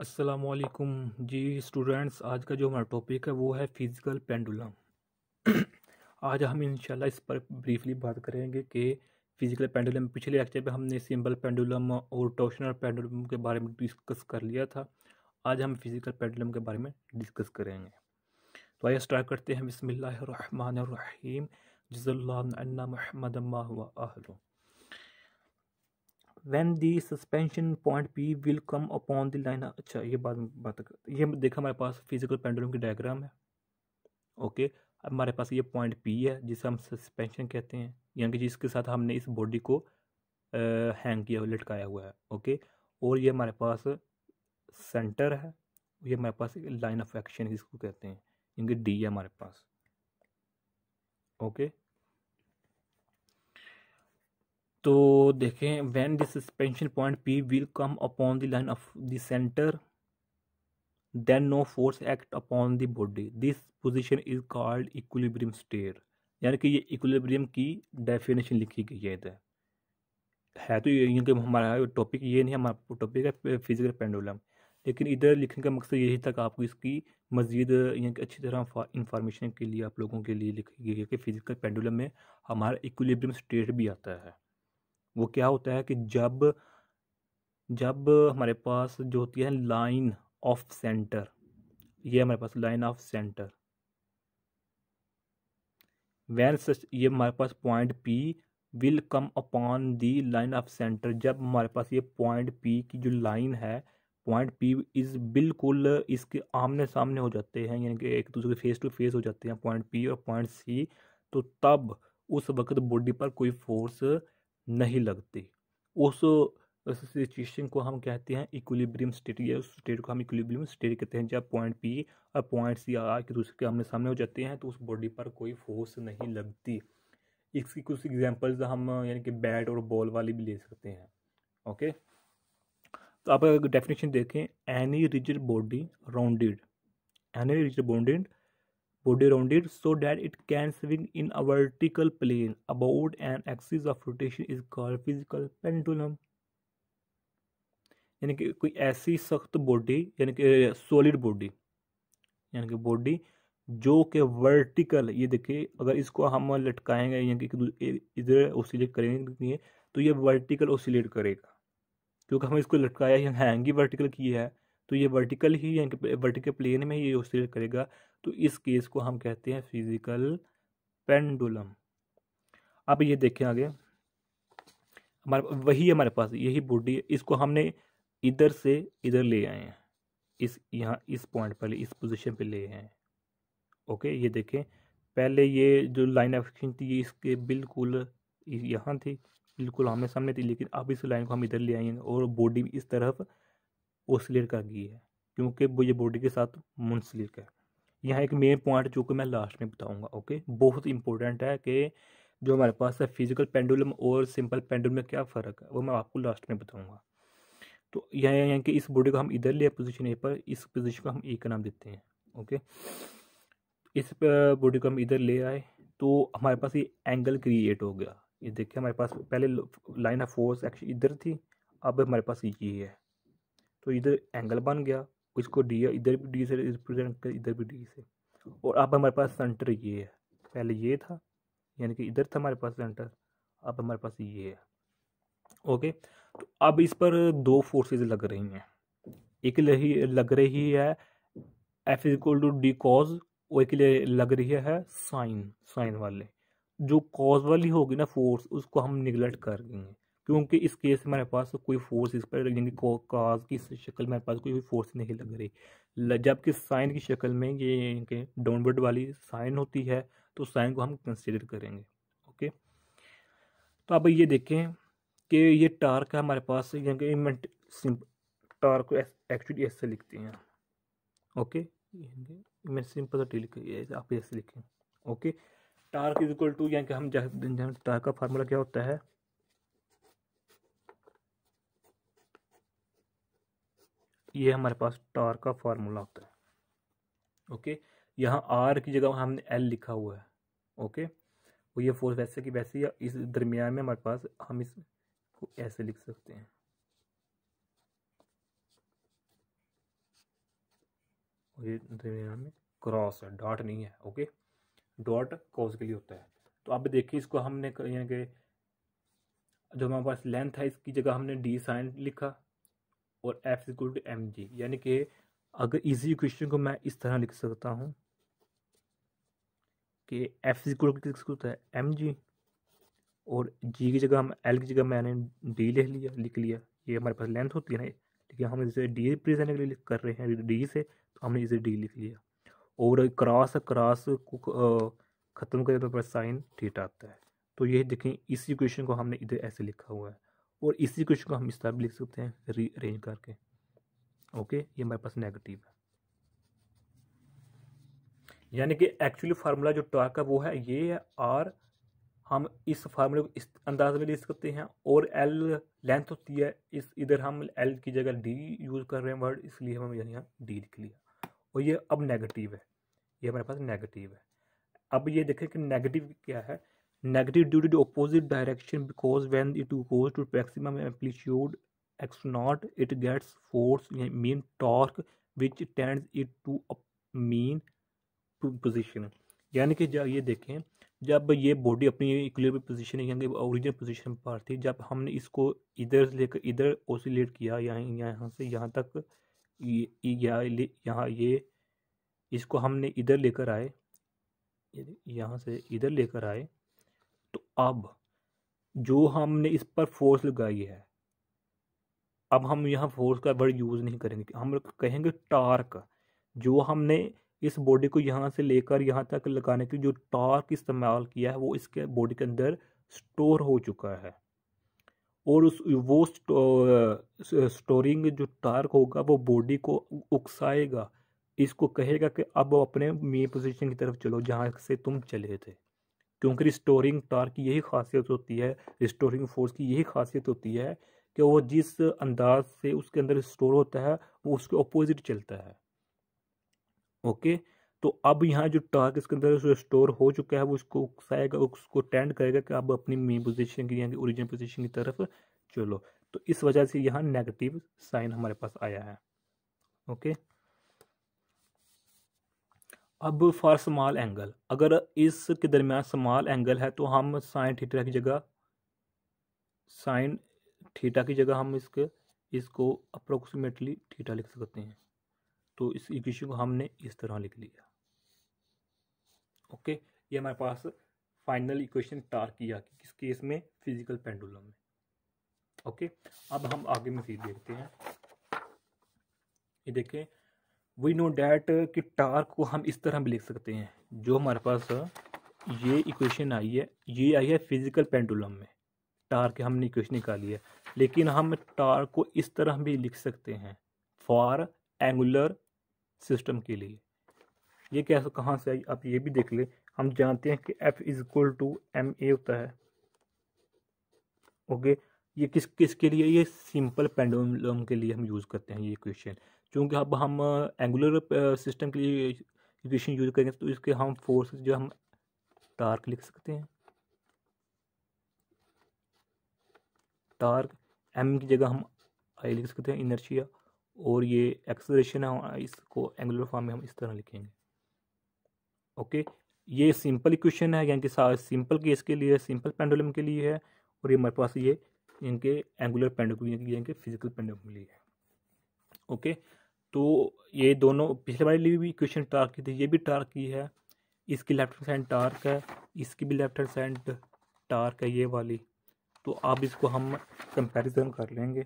असलकुम जी स्टूडेंट्स आज का जो हमारा टॉपिक है वो है फिज़िकल पेंडुलम आज हम इंशाल्लाह इस पर ब्रीफली बात करेंगे कि फ़िज़िकल पेंडुलम पिछले लेक्चर पे हमने सिंबल पेंडुलम और टोशनल पेंडुलम के बारे में डिस्कस कर लिया था आज हम फिज़िकल पेंडुलम के बारे में डिस्कस करेंगे तो आइए स्टार्ट करते हैं बसमिल्लर रहीम जज़ल्ला महमद when the suspension point P will come upon the line अच्छा ये बात बात ये देखा हमारे पास फिजिकल पेंडुलम की डायग्राम है ओके अब हमारे पास ये पॉइंट पी है जिसे हम सस्पेंशन कहते हैं यानी कि जिसके साथ हमने इस बॉडी को आ, हैंग किया हुआ लटकाया हुआ है ओके और ये हमारे पास सेंटर है ये हमारे पास लाइन ऑफ एक्शन जिसको कहते हैं यानी कि डी है हमारे पास ओके तो देखें when this suspension point P will come upon the line of the centre then no force act upon the body this position is called equilibrium state यानी कि ये इक्विलिब्रियम की डेफिनेशन लिखी गई है इधर है तो ये कि हमारा टॉपिक ये नहीं हमारा टॉपिक है फिजिकल पेंडुलम लेकिन इधर लिखने का मकसद यही था कि आपको इसकी मज़ीद यानी कि अच्छी तरह इंफॉर्मेशन के लिए आप लोगों के लिए लिखी गई है कि फिजिकल पेंडुलम में हमारा इक्विलिब्रियम स्टेट भी आता है वो क्या होता है कि जब जब हमारे पास जो होती है लाइन ऑफ सेंटर ये हमारे पास line of centre when such ये हमारे पास point P will come upon the line of centre जब हमारे पास ये पॉइंट पी की जो लाइन है पॉइंट पी इज़ बिल्कुल इसके आमने सामने हो जाते हैं यानी कि एक दूसरे के फेस टू फेस हो जाते हैं पॉइंट पी और पॉइंट सी तो तब उस वक्त बॉडी पर कोई फोर्स नहीं लगती उस सिचुएशन को हम कहते हैं इक्विलिब्रियम स्टेट या उस स्टेट को हम इक्विलिब्रियम स्टेट कहते हैं जब पॉइंट पी और पॉइंट सी आर के दूसरे के हमने सामने हो जाते हैं तो उस बॉडी पर कोई फोर्स नहीं लगती इसकी कुछ एग्जांपल्स हम यानी कि बैट और बॉल वाली भी ले सकते हैं ओके तो आप डेफिनेशन देखें any rigid body rounded any rigid bonded body it so that it can swing in a vertical plane about an axis of rotation is called physical pendulum यानी कि कोई ऐसी सख्त बॉडी यानी कि सॉलिड बॉडी यानी कि बॉडी जो कि वर्टिकल ये देखिए अगर इसको हम लटकाएंगे यानी कि इधर ओसिलेट करेंगे तो ये वर्टिकल ओसिलेट करेगा क्योंकि हम इसको लटकाया हैंग ही वर्टिकल किया है तो ये वर्टिकल ही यानी कि वर्टिकल प्लेन में ये ओसिलेट करेगा तो इस केस को हम कहते हैं फिजिकल पेंडुलम अब ये देखें आगे हमारे वही हमारे पास यही बॉडी इसको हमने इधर से इधर ले आए हैं इस यहाँ इस पॉइंट पर इस पोजीशन पे ले आए हैं ओके ये देखें पहले ये जो लाइन ऑफ एक्शन थी ये इसके बिल्कुल यहाँ थी बिल्कुल हमने सामने थी लेकिन अब इस लाइन को हम इधर ले आए हैं और बॉडी इस तरफ ओसलेट कर गई है क्योंकि वो ये बॉडी के साथ मुंसलिक है यहाँ एक मेन पॉइंट जो कि मैं लास्ट में बताऊँगा ओके बहुत इंपॉर्टेंट है कि जो हमारे पास है फिजिकल पेंडुलम और सिंपल पेंडुलम में क्या फ़र्क है वो मैं आपको लास्ट में बताऊँगा तो यहाँ यहाँ कि इस बॉडी को हम इधर लिया पोजिशन ए पर इस पोजिशन को हम ए का नाम देते हैं ओके इस बॉडी को हम इधर ले आए तो हमारे पास ये एंगल क्रिएट हो गया ये देखिए हमारे पास पहले लाइन ऑफ फोर्स एक्शन इधर थी अब हमारे पास ये है तो इधर एंगल बन गया इसको डी है इधर भी डी से रिप्रेजेंट कर इधर भी डी से और अब हमारे पास सेंटर ये है पहले ये था यानी कि इधर था हमारे पास सेंटर अब हमारे पास ये है ओके तो अब इस पर दो फोर्सेस लग रही हैं एक लग रही है F is equal to D cos और एक लग रही है साइन साइन वाले जो कॉज वाली होगी ना फोर्स उसको हम निगलेक्ट कर देंगे क्योंकि इस केस में हमारे पास कोई फोर्स इस पर यानी काज की शक्ल में हमारे पास कोई फोर्स नहीं लग रही जबकि साइन की शक्ल में ये इनके डाउनवर्ड वाली साइन होती है तो साइन को हम कंसिडर करेंगे ओके तो अब ये देखें कि ये टार्क है हमारे पास यानी टार्क एक्चुअली ऐसे लिखते हैं ओके मैं सिंपल सा डील आप ऐसे लिखें okay torque is equal to यानी कि हम टार्क का फार्मूला क्या होता है ये हमारे पास टार का फार्मूला होता है ओके यहाँ आर की जगह हमने एल लिखा हुआ है ओके और ये फोर्स वैसे कि वैसे या इस दरमियान में हमारे पास हम इसको ऐसे लिख सकते हैं ये दरमियान में क्रॉस है डॉट नहीं है ओके डॉट क्रॉस के लिए होता है तो आप देखिए इसको हमने यानी कि जो हमारे पास लेंथ है इसकी जगह हमने डी साइन लिखा और F equal to M G यानी कि अगर इजी इक्वेशन को मैं इस तरह लिख सकता हूँ कि एफ इक्वल टू होता है एम जी और जी की जगह हम एल की जगह मैंने डी लिख लिया लिख लिया ये हमारे पास लेंथ होती है ना लेकिन हम इसे डी प्रेजेंट के लिए कर रहे हैं डी से तो हमने इसे डी लिख लिया और क्रॉस क्रॉस को ख़त्म करें तो साइन थीटा आता है तो ये देखें इसी इक्वेशन को हमने इधर ऐसे लिखा हुआ है और इसी क्वेश्चन को हम इस तरह भी लिख सकते हैं रीअरेंज करके ओके ये हमारे पास नेगेटिव है यानी कि एक्चुअली फार्मूला जो टॉर्क का वो है ये है आर हम इस फार्मूले को इस अंदाज में लिख सकते हैं और एल लेंथ होती है इस इधर हम एल की जगह डी यूज़ कर रहे हैं वर्ड इसलिए हम यहाँ डी लिख लिया और ये अब नेगेटिव है ये हमारे पास नेगेटिव है अब ये देखें कि नेगेटिव क्या है negative due to the opposite direction because when it goes to maximum amplitude x naught it gets force mean torque which tends it to mean position यानी कि जब ये देखें जब ये बॉडी अपनी इक्विलिब्रियम पोजीशन यानी ओरिजिनल पोजीशन पर थी जब हमने इसको इधर से लेकर इधर ओसिलेट किया या यहाँ से यहाँ तक ये या यहाँ ये इसको हमने इधर लेकर आए यहाँ से इधर लेकर आए तो अब जो हमने इस पर फोर्स लगाई है अब हम यहाँ फोर्स का वर्ड यूज़ नहीं करेंगे हम कहेंगे टार्क जो हमने इस बॉडी को यहाँ से लेकर यहाँ तक लगाने के जो टार्क इस्तेमाल किया है वो इसके बॉडी के अंदर स्टोर हो चुका है और उस वो स्टो, स्टोरिंग जो टार्क होगा वो बॉडी को उकसाएगा इसको कहेगा कि अब अपने मेन पोजीशन की तरफ चलो जहाँ से तुम चले थे क्योंकि रिस्टोरिंग टार की यही खासियत होती है रिस्टोरिंग फोर्स की यही खासियत होती है कि वो जिस अंदाज से उसके अंदर स्टोर होता है वो उसके अपोजिट चलता है ओके तो अब यहाँ जो टार्क इसके अंदर स्टोर हो चुका है वो उसको उकसाएगा उसको टेंड करेगा कि अब अपनी मेन पोजीशन की यानी ओरिजिनल पोजीशन की तरफ चलो तो इस वजह से यहाँ नेगेटिव साइन हमारे पास आया है ओके अब फॉर स्मॉल एंगल अगर इसके दरमियान स्मॉल एंगल है तो हम साइन थीटा की जगह साइन थीटा की जगह हम इसके इसको अप्रोक्सीमेटली थीटा लिख सकते हैं तो इस इक्वेशन को हमने इस तरह लिख लिया ओके ये हमारे पास फाइनल इक्वेशन तार किया कि किस केस में फिजिकल पेंडुलम में ओके अब हम आगे में फिर देखते हैं ये देखें वी नो डैट कि टार्क को हम इस तरह भी लिख सकते हैं जो हमारे पास uh, ये इक्वेशन आई है ये आई है फिजिकल पेंडुलम में टार्क हमने इक्वेशन निकाली है लेकिन हम टार्क को इस तरह भी लिख सकते हैं फॉर एंगुलर सिस्टम के लिए ये कैसे कहाँ से आई आप ये भी देख ले हम जानते हैं कि F is equal to M A होता है ओके ये किस किस के लिए ये सिंपल पेंडुलम के लिए हम यूज़ करते हैं ये इक्वेशन क्योंकि अब हम एंगुलर सिस्टम के लिए इक्वेशन यूज करेंगे तो इसके हम फोर्स जो हम टार्क लिख सकते हैं टार्क एम की जगह हम आई लिख सकते हैं इनर्शिया और ये एक्सलेशन है इसको एंगुलर फॉर्म में हम इस तरह लिखेंगे ओके ये सिंपल इक्वेशन है यानी कि सिंपल केस के लिए सिंपल पेंडुलम के लिए है और ये हमारे पास ये इनके एंगुलर पेंडुलम यानी कि फिजिकल पेंडुलम के लिए है ओके तो ये दोनों पिछले वाले लिए भी इक्वेशन टार्क की थी ये भी टार्क की है इसकी लेफ्ट हैंड साइड टार्क है इसकी भी लेफ्ट हैंड साइड टार्क है ये वाली तो आप इसको हम कंपैरिजन कर लेंगे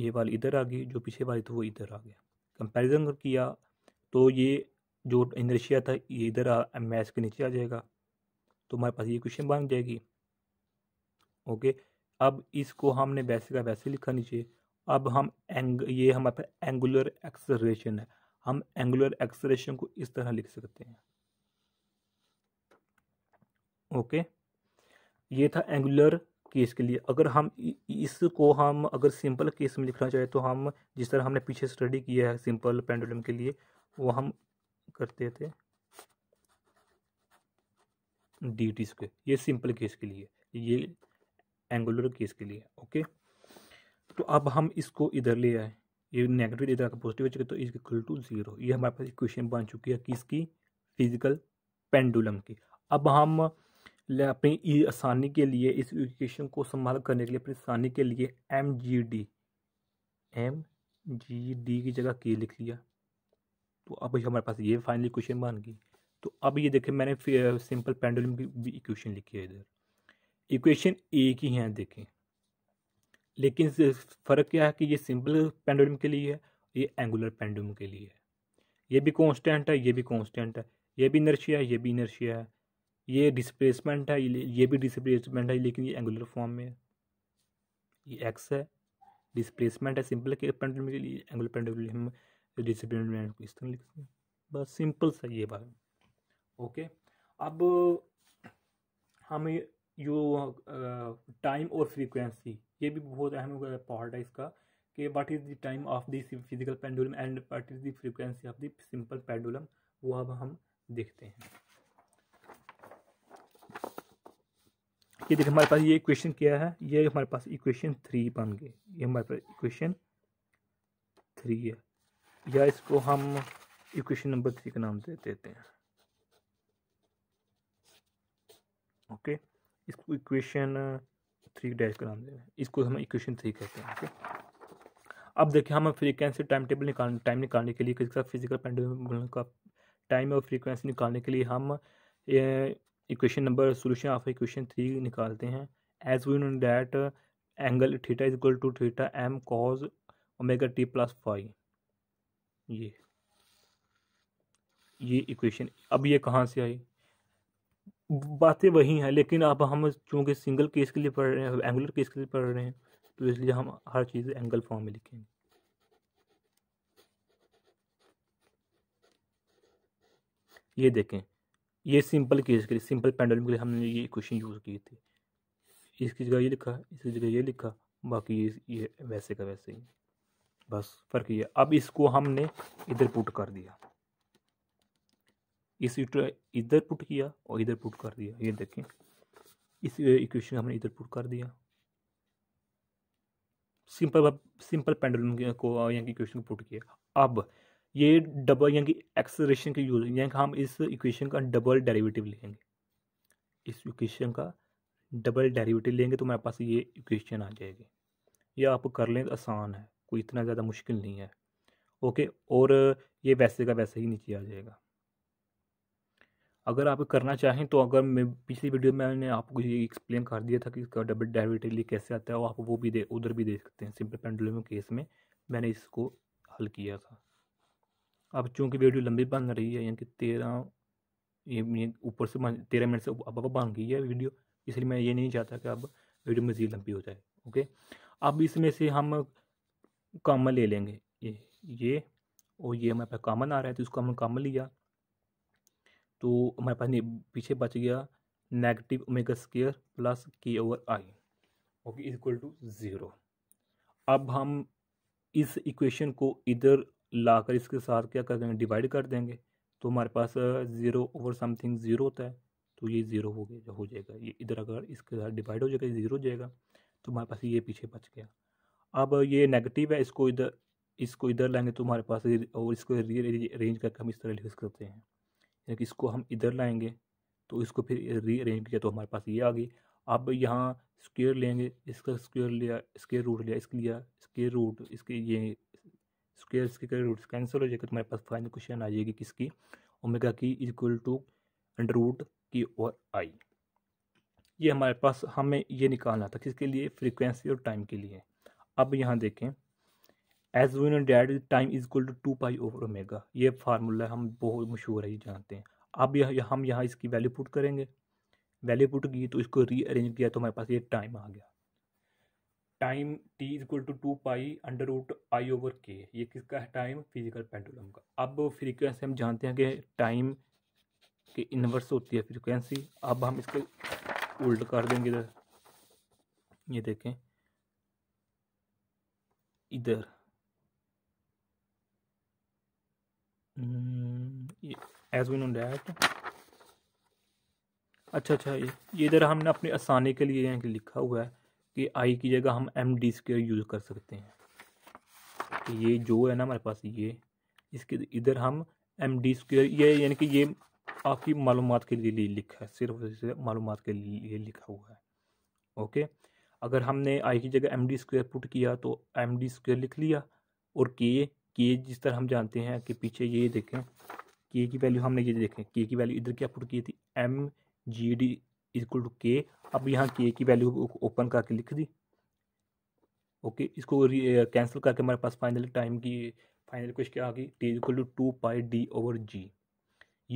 ये वाली इधर आ गई जो पीछे वाली थी वो इधर आ गया कंपैरिजन किया तो ये जो इनर्शिया था ये इधर मैच के नीचे आ जाएगा तो हमारे पास ये क्वेश्चन बन जाएगी ओके अब इसको हमने वैसे का वैसे लिखा नीचे अब हम एंग ये हमारे पास एंगुलर एक्सलेशन है हम एंगुलर एक्सलेशन को इस तरह लिख सकते हैं ओके ये था एंगुलर केस के लिए अगर हम इसको हम अगर सिंपल केस में लिखना चाहें तो हम जिस तरह हमने पीछे स्टडी किया है सिंपल पेंडुलम के लिए वो हम करते थे डी टी स्क्वेयर ये सिंपल केस के लिए ये एंगुलर केस के लिए ओके तो अब हम इसको इधर ले आए ये नेगेटिव इधर आकर पॉजिटिव हो चुके तो इज इक्वल टू जीरो ये हमारे पास इक्वेशन बन चुकी है किसकी फिजिकल पेंडुलम की अब हम अपनी आसानी के लिए इस इक्वेशन को संभाल करने के लिए अपनी आसानी के लिए M G D M G D की जगह के लिख लिया तो अब हमारे पास ये फाइनल इक्वेशन बन गई तो अब ये देखें मैंने सिंपल पेंडुलम की इक्वेशन लिखी है इधर इक्वेशन ए की हैं देखें लेकिन फ़र्क क्या है कि ये सिंपल पेंडुलम के लिए है ये एंगुलर पेंडुलम के लिए है ये भी कांस्टेंट है ये भी कांस्टेंट है ये भी इनर्शिया है ये भी इनर्शिया है ये डिस्प्लेसमेंट है ये भी डिस्प्लेसमेंट है लेकिन ये एंगुलर फॉर्म में है ये एक्स है डिस्प्लेसमेंट है सिंपल के पेंडुलम के लिए एंगुलर पेंडुलम डिसप्लेसमेंट को इस तरह सकते हैं बस सिंपल सा ये बात ओके अब हम यू टाइम और फ्रीक्वेंसी ये भी बहुत अहम पार्ट है इसका कि what is the time of the physical pendulum and what is the frequency of the simple pendulum वो अब हम देखते हैं ये देखिए हमारे पास ये इक्वेशन क्या है ये हमारे पास इक्वेशन थ्री बन गए ये हमारे पास इक्वेशन थ्री है या इसको हम इक्वेशन नंबर थ्री का नाम दे देते हैं ओके okay. इसको इक्वेशन थ्री डैश का नाम दे इसको हम इक्वेशन थ्री कहते हैं ओके अब देखिए हम फ्रीक्वेंसी टाइम टेबल निकाल टाइम निकालने के लिए किसका फिजिकल पेंडुलम का टाइम और फ्रीक्वेंसी निकालने के लिए हम equation number solution of equation three निकालते हैं as we know that angle theta is equal to theta M cos omega T plus five ये ये इक्वेशन अब ये कहाँ से आई बातें वही हैं लेकिन अब हम चूँकि सिंगल केस के लिए पढ़ रहे हैं एंगुलर केस के लिए पढ़ रहे हैं तो इसलिए हम हर चीज़ एंगल फॉर्म में लिखेंगे ये देखें ये सिंपल केस के लिए सिंपल पेंडल के लिए हमने ये क्वेश्चन यूज़ किए थी इसकी जगह ये लिखा इसकी जगह ये लिखा बाकी ये ये वैसे का वैसे ही बस फ़र्क ये अब इसको हमने इधर पुट कर दिया इस इधर पुट किया और इधर पुट कर दिया ये देखें इस इक्वेशन हमने इधर पुट कर दिया सिंपल सिंपल पेंडुलम को यानी कि इक्वेशन को पुट किया अब ये डबल यानी कि एक्सलेशन के यूज यानी कि हम इस इक्वेशन का डबल डेरिवेटिव लेंगे इस इक्वेशन का डबल डेरिवेटिव लेंगे तो हमारे पास ये इक्वेशन आ जाएगी ये आप कर लें तो आसान है कोई इतना ज़्यादा मुश्किल नहीं है ओके और ये वैसे का वैसे ही नीचे आ जाएगा अगर आप करना चाहें तो अगर मैं पिछली वीडियो में मैंने आपको ये एक्सप्लेन कर दिया था कि इसका डबल डेरिवेटिव कैसे आता है आप वो भी दे उधर भी देख सकते हैं सिंपल पेंडुलम केस में मैंने इसको हल किया था अब चूँकि वीडियो लंबी बन रही है यानी कि तेरह ये ऊपर से तेरह मिनट से अब बन गई है वीडियो इसलिए मैं ये नहीं चाहता कि अब वीडियो मज़ीद लंबी हो जाए ओके अब इसमें से हम कामन ले लेंगे ये ये और ये हमारे पास कामन आ रहा है तो इसको हमने कामन लिया तो हमारे पास पीछे बच गया negative omega square plus K over I okay is equal to zero अब हम इस इक्वेशन को इधर लाकर इसके साथ क्या कर देंगे डिवाइड कर देंगे तो हमारे पास ज़ीरो ओवर समथिंग ज़ीरो होता है तो ये ज़ीरो हो गया हो जाएगा ये इधर अगर इसके साथ डिवाइड हो जाएगा ज़ीरो हो जाएगा तो हमारे पास ये पीछे बच गया अब ये नेगेटिव है इसको इधर इसको इधर लाएंगे तो हमारे पास और इसको रेंज करके हम इस तरह लिख सकते हैं यानी कि इसको हम इधर लाएंगे तो इसको फिर रीअरेंज किया तो हमारे पास ये आ गई अब यहाँ स्क्यर लेंगे इसका स्क्यर लिया स्केयर रूट लिया इसके लिया स्केयर रूट इसके ये स्केयर इसके रूट कैंसिल हो जाएगा तुम्हारे तो पास फाइनल क्वेश्चन आ जाएगी किसकी ओमेगा की इक्वल टू अंडर रूट की और आई ये हमारे पास हमें ये निकालना था किसके लिए फ्रीक्वेंसी और टाइम के लिए अब यहाँ देखें S one and dead time is equal to two pi over omega ये फार्मूला हम बहुत मशहूर है ये जानते हैं अब यह, यह हम यहाँ इसकी वैल्यू पुट करेंगे वैल्यू पुट की तो इसको रीअरेंज किया तो हमारे पास ये टाइम आ गया time T is equal to two pi under root I over K ये किसका है टाइम फिजिकल पेंडुलम का अब फ्रीक्वेंसी हम जानते हैं कि टाइम के इन्वर्स होती है फ्रीक्वेंसी अब हम इसको उल्ट कर देंगे इधर ये देखें इधर एज वी नो डैट अच्छा अच्छा ये इधर हमने अपने आसानी के लिए यहाँ लिखा हुआ है कि आई की जगह हम एम डी स्क्र यूज़ कर सकते हैं तो ये जो है ना हमारे पास ये इसके इधर हम एम डी स्क्र ये यानी कि ये आपकी मालूम के लिए लिखा है सिर्फ मालूम के लिए लिखा हुआ है ओके अगर हमने आई की जगह एम डी स्क्र पुट किया तो एम डी स्क्र लिख लिया और के के जिस तरह हम जानते हैं कि पीछे ये देखें के की वैल्यू हमने ये देखें के की वैल्यू इधर क्या पुट की थी M G D equal to K अब यहाँ के की वैल्यू ओपन करके लिख दी ओके इसको कैंसिल करके हमारे पास फाइनल टाइम की फाइनल क्वेश्चन क्या आ गई T equal to two pi D over G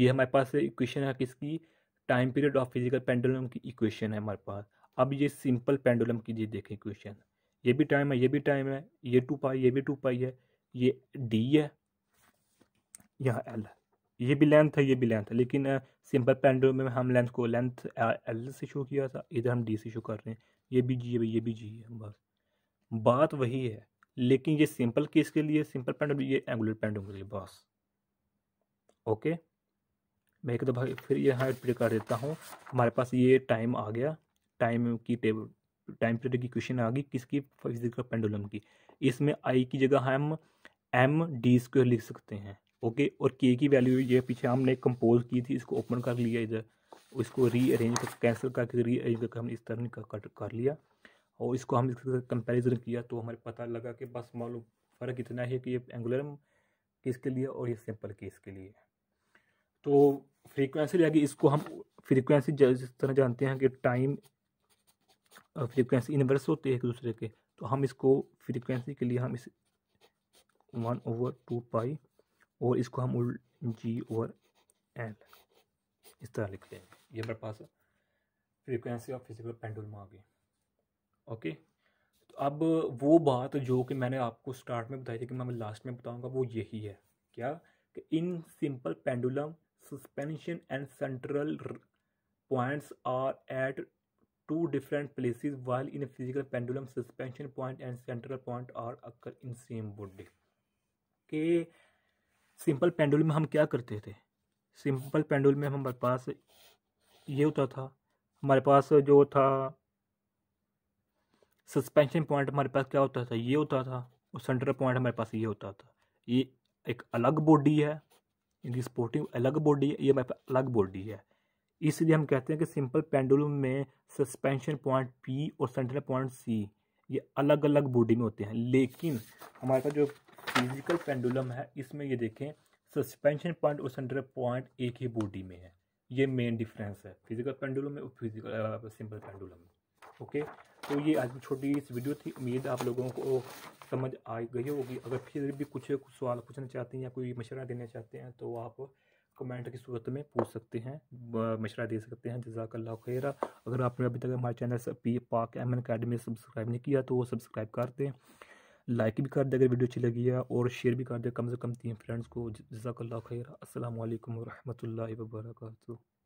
ये हमारे पास इक्वेशन है किसकी time period of physical pendulum की इक्वेशन है हमारे पास अब ये सिंपल पेंडुलम की देखें इक्वेशन ये भी टाइम है ये भी टाइम है ये टू पाई ये भी टू पाई है ये डी है यहाँ एल है ये भी लेंथ है ये भी लेंथ है लेकिन सिंपल पेंडो में हम लेंथ को लेंथ एल से शो किया था इधर हम डी से शो कर रहे हैं ये भी जी है ये भी जी है बस बात वही है लेकिन ये सिंपल केस के लिए सिंपल पेंडो ये एंगुलर पेंडो के लिए बस ओके मैं एक दफा फिर यहाँ रिपीट कर देता हूँ हमारे पास ये टाइम आ गया टाइम की टेबल टाइम पीरियड की क्वेश्चन आ गई किसकी फिजिकल पेंडुलम की इसमें आई की जगह हम एम डी स्क्वेयर लिख सकते हैं ओके और के की वैल्यू ये पीछे हमने कंपोज की थी इसको ओपन कर लिया इधर इसको रीअरेंज कर कैंसिल करके रीअरेंज करके हमने इस तरह कर, कर, कर लिया और इसको हम इसके कंपेरिजन किया तो हमें पता लगा कि बस मालूम फ़र्क इतना है कि ये एंगुलर केस के लिए और ये सिंपल केस के लिए तो फ्रीक्वेंसी लगे इसको हम फ्रीक्वेंसी जिस तरह जानते हैं कि टाइम फ्रीक्वेंसी इन्वर्स होते हैं एक दूसरे के तो हम इसको फ्रीक्वेंसी के लिए हम इस वन ओवर टू पाई और इसको हम जी ओवर एन इस तरह लिख लेंगे ये मेरे पास फ्रीक्वेंसी ऑफ फिजिकल पेंडुलम आ गई ओके तो अब वो बात जो कि मैंने आपको स्टार्ट में बताई थी कि मैं लास्ट में बताऊंगा वो यही है क्या कि in simple pendulum suspension and central points are at two different places while in physical pendulum suspension point and central point are occur in same body के सिंपल पेंडुल में हम क्या करते थे सिंपल पेंडुल में हमारे पास ये होता था हमारे पास जो था सस्पेंशन पॉइंट हमारे पास क्या होता था ये होता था और सेंटर पॉइंट हमारे पास ये होता था ये एक अलग बॉडी है इनकी स्पोर्टिंग अलग बॉडी है ये हमारे पास अलग बॉडी है इसलिए हम कहते हैं कि सिंपल पेंडुलम में सस्पेंशन पॉइंट पी और सेंट्रल पॉइंट सी ये अलग अलग बॉडी में होते हैं लेकिन हमारे पास जो फिजिकल पेंडुलम है इसमें ये देखें सस्पेंशन पॉइंट और सेंट्रल पॉइंट एक ही बॉडी में है ये मेन डिफरेंस है फिजिकल पेंडुलम में और फिजिकल सिंपल पेंडुलम में ओके तो ये आज की छोटी इस वीडियो थी उम्मीद आप लोगों को समझ आ गई होगी अगर फिर भी कुछ, कुछ सवाल पूछना चाहते हैं या कोई मशवरा देना चाहते हैं तो आप कमेंट की सूरत में पूछ सकते हैं मशरा दे सकते हैं जजाकल्ला खैरा अगर आपने अभी तक हमारे channel P Pak M N Academy subscribe नहीं किया तो वो सब्सक्राइब कर दें लाइक भी कर दें अगर वीडियो अच्छी लगी है और शेयर भी कर दें कम से कम तीन फ्रेंड्स को जजाकल्ला खैरा असल वरहमल वर्का